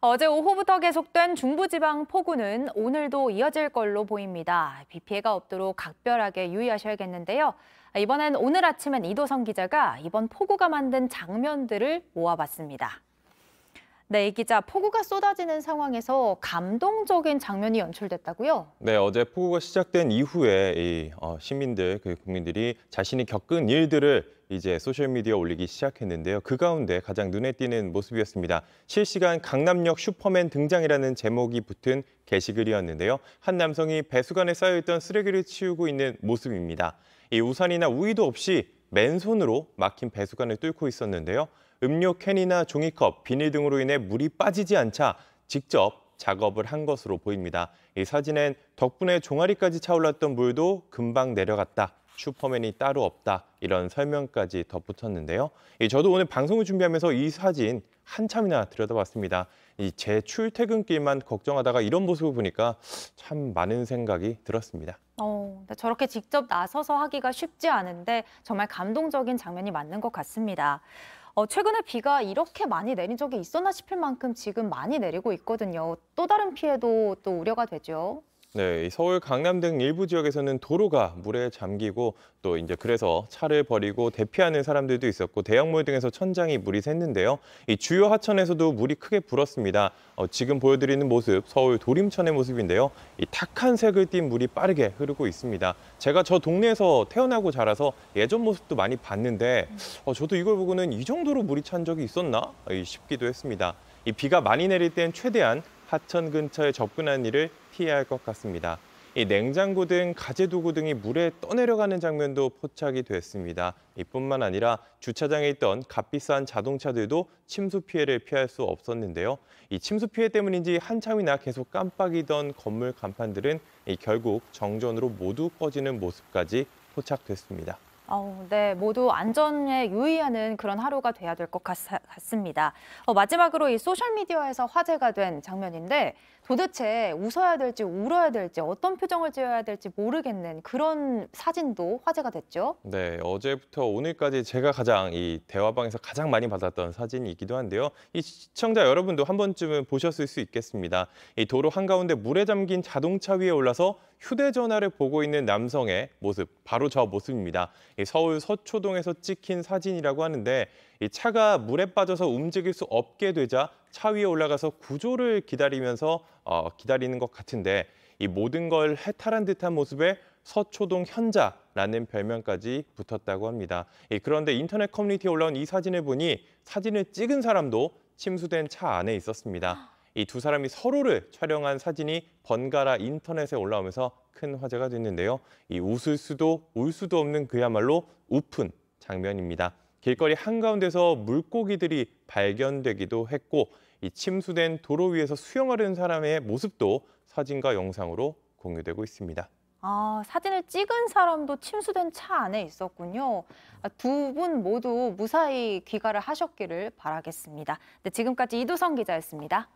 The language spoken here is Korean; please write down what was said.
어제 오후부터 계속된 중부지방 폭우는 오늘도 이어질 걸로 보입니다. 비 피해가 없도록 각별하게 유의하셔야겠는데요. 이번엔 오늘 아침엔 이도성 기자가 이번 폭우가 만든 장면들을 모아봤습니다. 네, 이 기자, 폭우가 쏟아지는 상황에서 감동적인 장면이 연출됐다고요? 네, 어제 폭우가 시작된 이후에 이 어, 시민들, 그 국민들이 자신이 겪은 일들을 이제 소셜미디어 올리기 시작했는데요. 그 가운데 가장 눈에 띄는 모습이었습니다. 실시간 강남역 슈퍼맨 등장이라는 제목이 붙은 게시글이었는데요. 한 남성이 배수관에 쌓여있던 쓰레기를 치우고 있는 모습입니다. 이 우산이나 우위도 없이 맨손으로 막힌 배수관을 뚫고 있었는데요. 음료 캔이나 종이컵, 비닐 등으로 인해 물이 빠지지 않자 직접 작업을 한 것으로 보입니다. 이 사진엔 덕분에 종아리까지 차올랐던 물도 금방 내려갔다. 슈퍼맨이 따로 없다. 이런 설명까지 덧붙였는데요. 저도 오늘 방송을 준비하면서 이 사진 한참이나 들여다봤습니다. 이제 출퇴근길만 걱정하다가 이런 모습을 보니까 참 많은 생각이 들었습니다. 어, 저렇게 직접 나서서 하기가 쉽지 않은데 정말 감동적인 장면이 맞는 것 같습니다. 어, 최근에 비가 이렇게 많이 내린 적이 있었나 싶을 만큼 지금 많이 내리고 있거든요. 또 다른 피해도 또 우려가 되죠. 네, 서울 강남 등 일부 지역에서는 도로가 물에 잠기고 또 이제 그래서 차를 버리고 대피하는 사람들도 있었고 대형몰 등에서 천장이 물이 샜는데요. 이 주요 하천에서도 물이 크게 불었습니다. 어, 지금 보여드리는 모습 서울 도림천의 모습인데요. 이 탁한 색을 띤 물이 빠르게 흐르고 있습니다. 제가 저 동네에서 태어나고 자라서 예전 모습도 많이 봤는데 어, 저도 이걸 보고는 이 정도로 물이 찬 적이 있었나 어, 싶기도 했습니다. 이 비가 많이 내릴 땐 최대한 하천 근처에 접근한 일을 피해야 할 것 같습니다. 이 냉장고 등 가재도구 등이 물에 떠내려가는 장면도 포착이 됐습니다. 이뿐만 아니라 주차장에 있던 값비싼 자동차들도 침수 피해를 피할 수 없었는데요. 이 침수 피해 때문인지 한참이나 계속 깜빡이던 건물 간판들은 결국 정전으로 모두 꺼지는 모습까지 포착됐습니다. 어, 네, 모두 안전에 유의하는 그런 하루가 돼야 될 것 같습니다. 어, 마지막으로 이 소셜미디어에서 화제가 된 장면인데 도대체 웃어야 될지 울어야 될지 어떤 표정을 지어야 될지 모르겠는 그런 사진도 화제가 됐죠. 네, 어제부터 오늘까지 제가 가장 이 대화방에서 가장 많이 받았던 사진이기도 한데요. 이 시청자 여러분도 한 번쯤은 보셨을 수 있겠습니다. 이 도로 한가운데 물에 잠긴 자동차 위에 올라서 휴대전화를 보고 있는 남성의 모습, 바로 저 모습입니다. 서울 서초동에서 찍힌 사진이라고 하는데 이 차가 물에 빠져서 움직일 수 없게 되자 차 위에 올라가서 구조를 기다리면서 어, 기다리는 것 같은데 이 모든 걸 해탈한 듯한 모습에 서초동 현자라는 별명까지 붙었다고 합니다. 예, 그런데 인터넷 커뮤니티에 올라온 이 사진을 보니 사진을 찍은 사람도 침수된 차 안에 있었습니다. 이 두 사람이 서로를 촬영한 사진이 번갈아 인터넷에 올라오면서 큰 화제가 됐는데요. 이 웃을 수도 울 수도 없는 그야말로 우픈 장면입니다. 길거리 한가운데서 물고기들이 발견되기도 했고 이 침수된 도로 위에서 수영하려는 사람의 모습도 사진과 영상으로 공유되고 있습니다. 아, 사진을 찍은 사람도 침수된 차 안에 있었군요. 아, 두분 모두 무사히 귀가를 하셨기를 바라겠습니다. 네, 지금까지 이도성 기자였습니다.